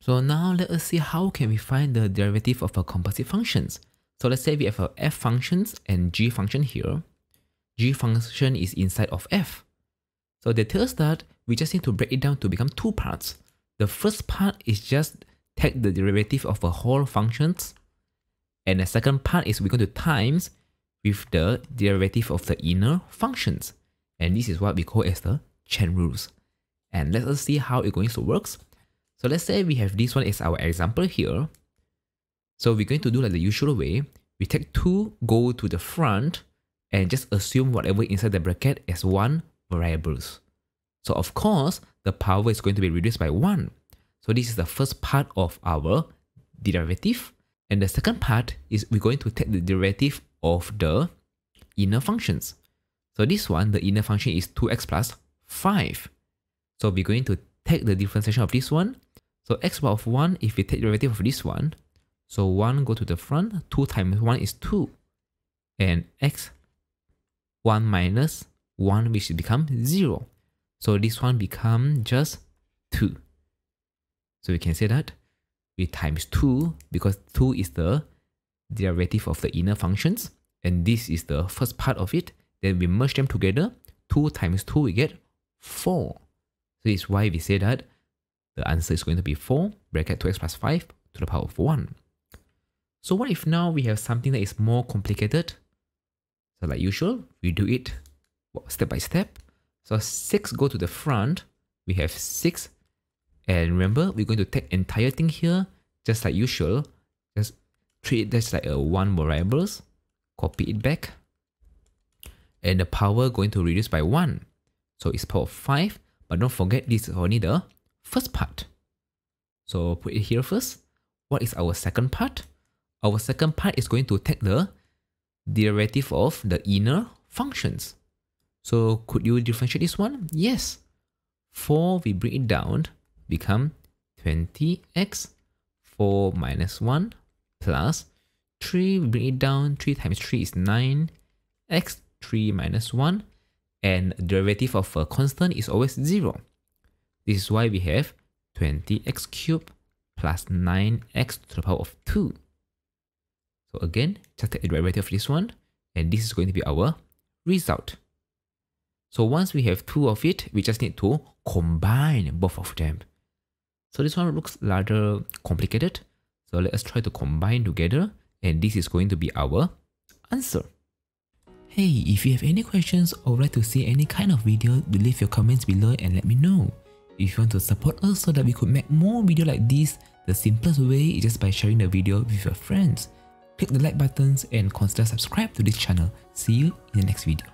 So now let us see how can we find the derivative of a composite functions. So let's say we have a f functions and g function here. g function is inside of f. So they tell us that we just need to break it down to become two parts. The first part is just take the derivative of a whole functions. And the second part is we're going to times with the derivative of the inner functions. And this is what we call as the chain rules. And let us see how it going to works. So let's say we have this one as our example here. So we're going to do like the usual way. We take 2, go to the front, and just assume whatever inside the bracket as 1 variables. So of course, the power is going to be reduced by 1. So this is the first part of our derivative. And the second part is we're going to take the derivative of the inner functions. So this one, the inner function is 2x plus 5. So we're going to take the differentiation of this one so x bar of 1, if we take derivative of this one, so 1 go to the front, 2 times 1 is 2, and x 1 minus 1 which become 0. So this one become just 2. So we can say that we times 2 because 2 is the derivative of the inner functions and this is the first part of it. Then we merge them together. 2 times 2 we get 4. So this is why we say that the answer is going to be 4 bracket 2x plus 5 to the power of 1. So what if now we have something that is more complicated? So like usual, we do it step by step. So 6 go to the front, we have 6. And remember, we're going to take entire thing here, just like usual. Just treat it like a 1 variables, copy it back. And the power going to reduce by 1. So it's power 5, but don't forget this is only the first part. So put it here first. What is our second part? Our second part is going to take the derivative of the inner functions. So could you differentiate this one? Yes. 4, we bring it down, become 20x. 4 minus 1 plus 3, we bring it down. 3 times 3 is 9. x 3 minus 1. And derivative of a constant is always 0. This is why we have 20x cubed plus 9x to the power of 2. So again, just take the derivative of this one, and this is going to be our result. So once we have two of it, we just need to combine both of them. So this one looks rather complicated. So let us try to combine together, and this is going to be our answer. Hey, if you have any questions or would like to see any kind of video, leave your comments below and let me know. If you want to support us so that we could make more video like this, the simplest way is just by sharing the video with your friends. Click the like buttons and consider subscribe to this channel. See you in the next video.